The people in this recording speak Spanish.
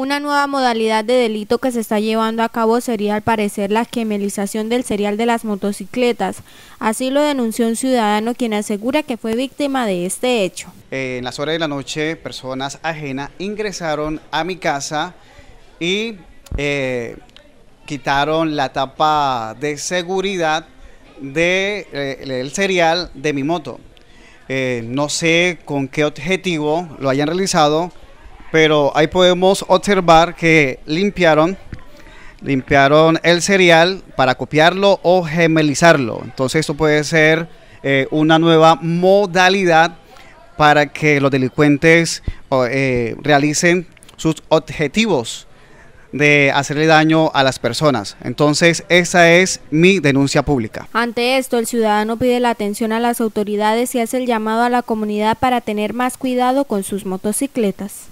Una nueva modalidad de delito que se está llevando a cabo sería al parecer la gemelización del serial de las motocicletas. Así lo denunció un ciudadano quien asegura que fue víctima de este hecho. Eh, en las horas de la noche personas ajenas ingresaron a mi casa y eh, quitaron la tapa de seguridad del de, eh, serial de mi moto. no sé con qué objetivo lo hayan realizado pero ahí podemos observar que limpiaron limpiaron el cereal para copiarlo o gemelizarlo. Entonces esto puede ser eh, una nueva modalidad para que los delincuentes eh, realicen sus objetivos de hacerle daño a las personas. Entonces, esa es mi denuncia pública. Ante esto, el ciudadano pide la atención a las autoridades y hace el llamado a la comunidad para tener más cuidado con sus motocicletas.